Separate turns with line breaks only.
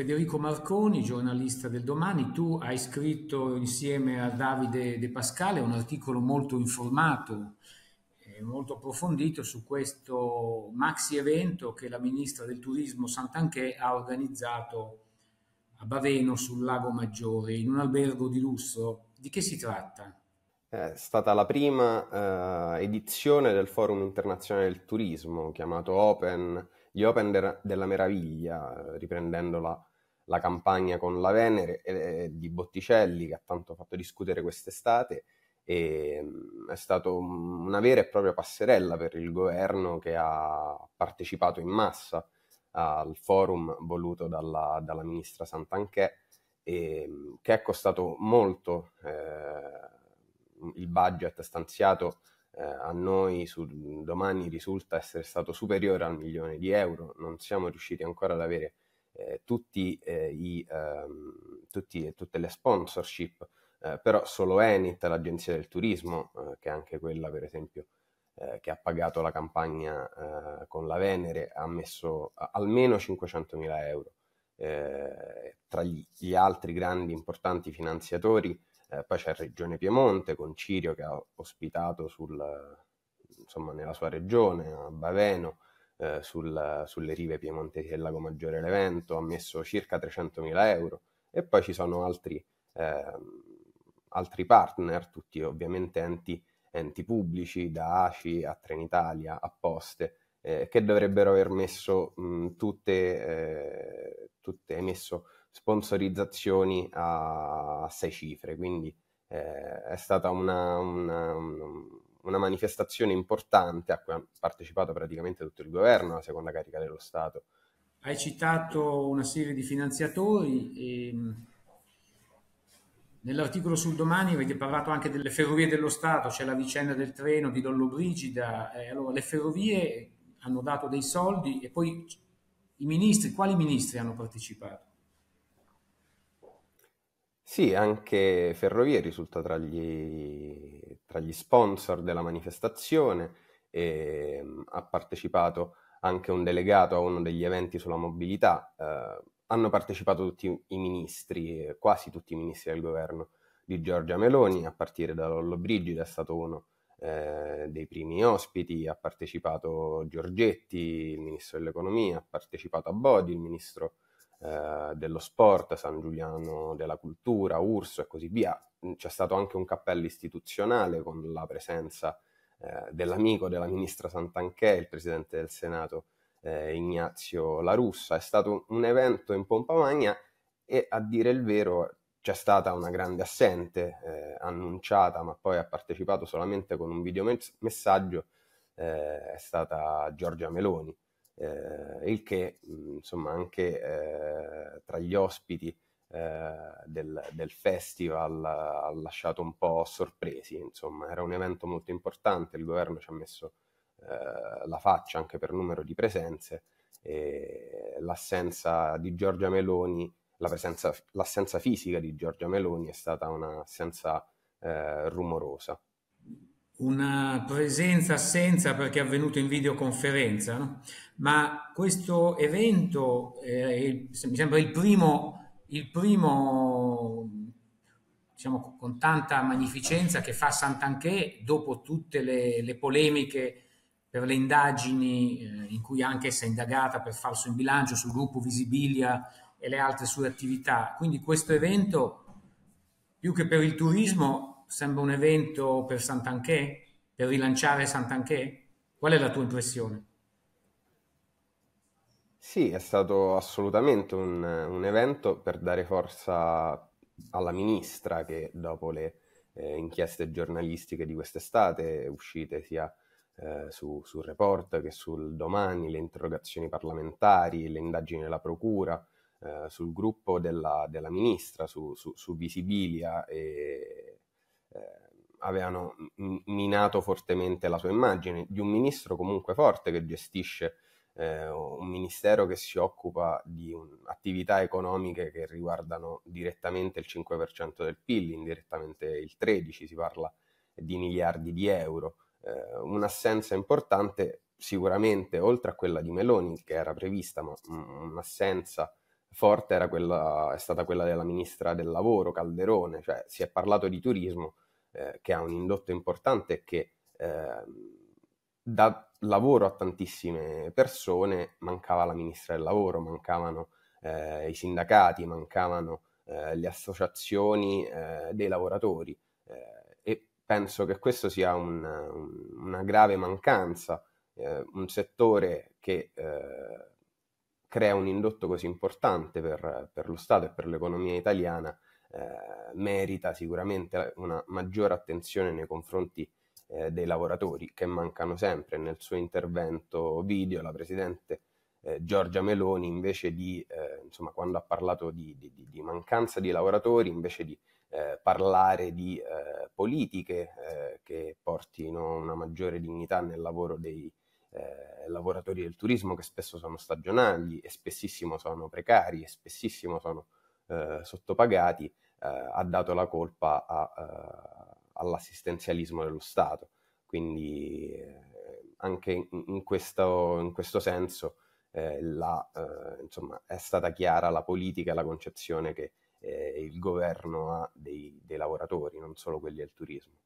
Federico Marconi, giornalista del Domani. Tu hai scritto insieme a Davide De Pascale un articolo molto informato e molto approfondito su questo maxi evento che la ministra del turismo Sant'Anchè ha organizzato a Baveno sul Lago Maggiore, in un albergo di lusso. Di che si
tratta? È stata la prima eh, edizione del Forum internazionale del turismo, chiamato Open, gli Open de- della meraviglia, riprendendo la la campagna con la Venere eh, di Botticelli che ha tanto fatto discutere quest'estate e mm, è stata una vera e propria passerella per il governo che ha partecipato in massa al forum voluto dalla, dalla ministra Santanchè e, mm, che è costato molto eh, il budget stanziato eh, a noi su, domani risulta essere stato superiore al milione di euro non siamo riusciti ancora ad avere eh, tutti, eh, i, ehm, tutti, tutte le sponsorship, eh, però solo Enit, l'agenzia del turismo, eh, che è anche quella per esempio eh, che ha pagato la campagna eh, con la Venere, ha messo almeno 500.000 euro. tra gli, gli, altri grandi importanti finanziatori poi c'è Regione Piemonte con Cirio che ha ospitato sul, insomma, nella sua regione, a Baveno, eh, sul, sulle rive piemontesi del Lago Maggiore Levento, ha messo circa 300.000 euro e poi ci sono altri, eh, altri partner, tutti ovviamente enti, enti, pubblici, da ACI a Trenitalia, a Poste, eh, che dovrebbero aver messo mh, tutte, eh, tutte emesso sponsorizzazioni a, a sei cifre, quindi eh, è stata una, una, una una manifestazione importante a cui ha partecipato praticamente tutto il governo, la seconda carica dello Stato.
Hai citato una serie di finanziatori e ehm, nell'articolo sul domani avete parlato anche delle ferrovie dello Stato, c'è la vicenda del treno di Lollobrigida, eh, allora le ferrovie hanno dato dei soldi e poi i ministri, quali ministri hanno partecipato?
Sì, anche Ferrovie risulta tra gli, tra gli sponsor della manifestazione e ehm, mh, ha partecipato anche un delegato a uno degli eventi sulla mobilità. Eh, hanno partecipato tutti i ministri, quasi tutti i ministri del governo di Giorgia Meloni, a partire da Lollo Brigida, è stato uno eh, dei primi ospiti, ha partecipato Giorgetti, il ministro dell'economia, ha partecipato a Bodi, il ministro eh, dello sport, San Giuliano della cultura, Urso e così via. Mm, c'è stato anche un cappello istituzionale con la presenza eh, dell'amico della ministra Santanchè, il presidente del Senato eh, Ignazio La Russa. È stato un evento in pompa magna e a dire il vero c'è stata una grande assente eh, annunciata, ma poi ha partecipato solamente con un videomessaggio, eh, è stata Giorgia Meloni eh, il che insomma anche eh, tra gli ospiti eh, del, del, festival ha lasciato un po' sorpresi, insomma era un evento molto importante, il governo ci ha messo eh, la faccia anche per numero di presenze e l'assenza di Giorgia Meloni, la presenza, l'assenza fisica di Giorgia Meloni è stata un'assenza eh, rumorosa
una presenza-assenza perché è avvenuto in videoconferenza, no? ma questo evento eh, mi sembra il primo, il primo diciamo, con tanta magnificenza che fa Sant'Anché dopo tutte le, le polemiche per le indagini eh, in cui anche essa è indagata per falso in bilancio sul gruppo Visibilia e le altre sue attività. Quindi questo evento, più che per il turismo, Sembra un evento per Sant'Anché, per rilanciare Sant'Anché? Qual è la tua impressione?
Sì, è stato assolutamente un, un evento per dare forza alla ministra che dopo le eh, inchieste giornalistiche di quest'estate uscite sia eh, su, sul report che sul domani, le interrogazioni parlamentari, le indagini della procura, eh, sul gruppo della, della ministra, su, su, su Visibilia e, Ehm, avevano minato fortemente la sua immagine, di un ministro comunque forte che gestisce eh, un ministero che si occupa di un, attività economiche che riguardano direttamente il 5% del PIL, indirettamente il 13%, si parla di miliardi di euro. Eh, un'assenza importante sicuramente, oltre a quella di Meloni, che era prevista, ma mh, mm, un'assenza forte era quella, è stata quella della ministra del lavoro, Calderone, cioè si è parlato di turismo eh, che ha un indotto importante e che eh, dà lavoro a tantissime persone, mancava la ministra del lavoro, mancavano eh, i sindacati, mancavano eh, le associazioni eh, dei lavoratori eh, e penso che questo sia un, un, una grave mancanza, un settore che crea un indotto così importante per, per lo Stato e per l'economia italiana eh, merita sicuramente una maggiore attenzione nei confronti eh, dei lavoratori che mancano sempre. Nel suo intervento video la Presidente eh, Giorgia Meloni invece di, eh, insomma, quando ha parlato di, di, di, mancanza di lavoratori, invece di eh, parlare di eh, politiche che portino una maggiore dignità nel lavoro dei lavoratori, eh, lavoratori del turismo che spesso sono stagionali e spessissimo sono precari e spessissimo sono eh, sottopagati, eh, ha dato la colpa a, eh, all'assistenzialismo dello Stato. Quindi eh, anche in, in, questo, in, questo, senso eh, la, insomma, è stata chiara la politica e la concezione che il governo ha dei, dei lavoratori, non solo quelli del turismo.